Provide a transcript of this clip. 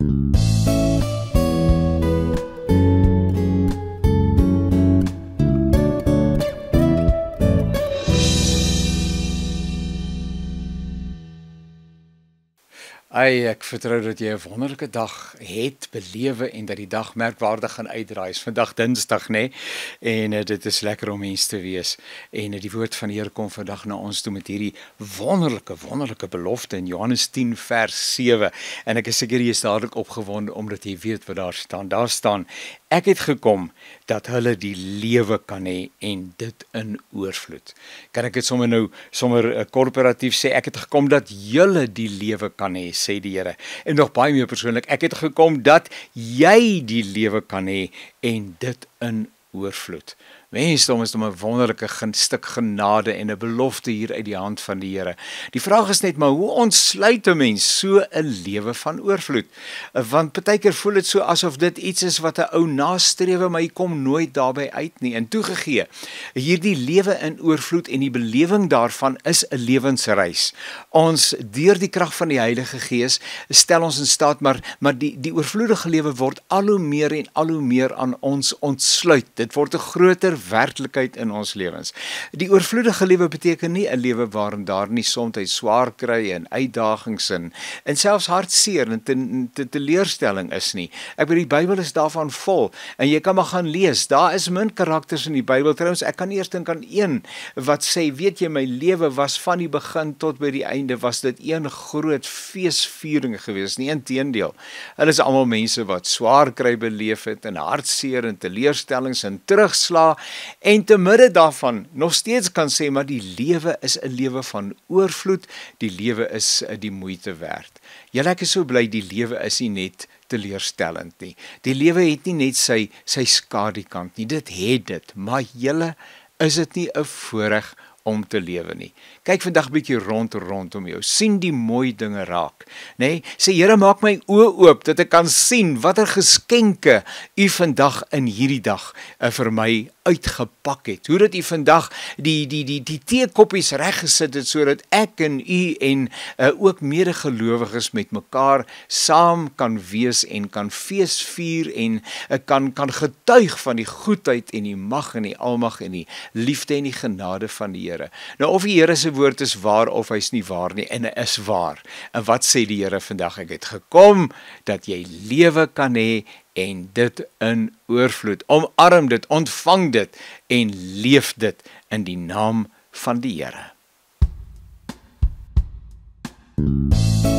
Música Ai, ek vertrou dat jy 'n wonderlike dag het belewe en dat die dag merkwaardig gaan uitdraai. Is vandag Dinsdag, né? Nee? En eh, dit is lekker om mens te wees. En eh, die woord van die Here kom vandag na ons toe met hierdie wonderlike, wonderlike belofte in Johannes 10 vers 7. En ek is seker jy is dadelik opgewonde omdat jy weet wat daar staan. Daar staan Ek het gekom dat hulle die lewe kan hê en dit in oorvloed. Kan ek dit sommer nou sommer eh, korporatief sê ek het gekom dat julle die lewe kan hê, sê die Here. En nog baie meer persoonlik, ek het gekom dat jy die lewe kan hê en dit in oorvloed. Mensdom is 'n wonderlike stuk genade en 'n belofte hier uit die hand van die Here. Die vraag is net maar hoe ontsluit 'n mens so 'n lewe van oorvloed? Want partykeer voel dit so asof dit iets is wat 'n ou nastreef, maar hy kom nooit daarbey uit nie. En toegegee, hierdie lewe in oorvloed en die belewing daarvan is 'n lewensreis. Ons deur die krag van die Heilige Gees stel ons in staat maar maar die die oorvloedige lewe word al hoe meer en al hoe meer aan ons ontsluit. Dit word 'n groter werklikheid in ons lewens. Die oorvloedige lewe beteken nie 'n lewe waarin daar nie soms swaar kry en uitdagings in en selfs hartseer en te, te, teleurstelling is nie. Ek weet die Bybel is daarvan vol en jy kan maar gaan lees. Daar is min karakters in die Bybel trouens. Ek kan eers dink aan een wat sê, "Weet jy my lewe was van die begin tot by die einde was dit een groot feesviering gewees." Nie inteendeel. Hulle is almal mense wat swaar kry beleef het en hartseer en teleurstellings en terugslag en te midde daarvan nog steeds kan sê maar die lewe is 'n lewe van oorvloed, die lewe is eh, die moeite werd. Julle ja, ek is so bly die lewe is nie net teleurstellend nie. Die lewe het nie net sy sy skadukant nie. Dit het dit, maar julle is dit nie 'n voorreg om te lewe nie. Kyk vandag bietjie rond rondom jou. sien die mooi dinge raak, nê? Nee? Sê Here, maak my oë oop dat ek kan sien watter geskenke U vandag in hierdie dag eh, vir my uitgepak het. Hoe dat u vandag die die die die teekoppies reg gesit het sodat ek en u en uh, ook medegelowiges met mekaar saam kan wees en kan feesvier en uh, kan kan getuig van die goedheid en die mag en die almag en die liefde en die genade van die Here. Nou of die Here se woord is waar of hy's nie waar nie en hy is waar. En wat sê die Here vandag? Ek het gekom dat jy lewe kan hê en dit in oorvloed. Omarm dit, ontvang dit en leef dit in die naam van die Here. Thank you.